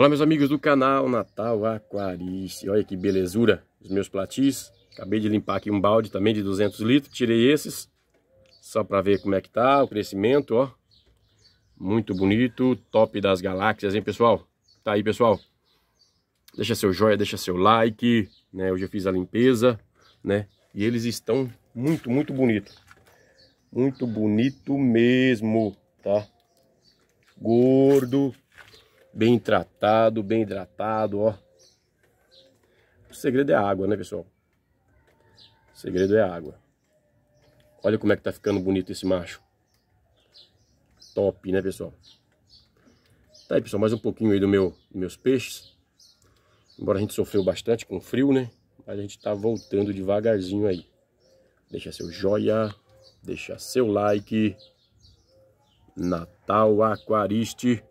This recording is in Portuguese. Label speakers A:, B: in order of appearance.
A: Olá meus amigos do canal Natal Aquarice, olha que belezura os meus platis, acabei de limpar aqui um balde também de 200 litros, tirei esses só para ver como é que tá o crescimento, ó, muito bonito, top das galáxias, hein pessoal, tá aí pessoal, deixa seu joia, deixa seu like, né, hoje eu fiz a limpeza, né, e eles estão muito, muito bonito, muito bonito mesmo, tá, gordo, bem tratado, bem hidratado, ó. O segredo é a água, né, pessoal? O segredo é a água. Olha como é que tá ficando bonito esse macho. Top, né, pessoal? Tá aí, pessoal, mais um pouquinho aí do meu, dos meus peixes. Embora a gente sofreu bastante com frio, né? Mas a gente tá voltando devagarzinho aí. Deixa seu joia, deixa seu like. Natal Aquariste.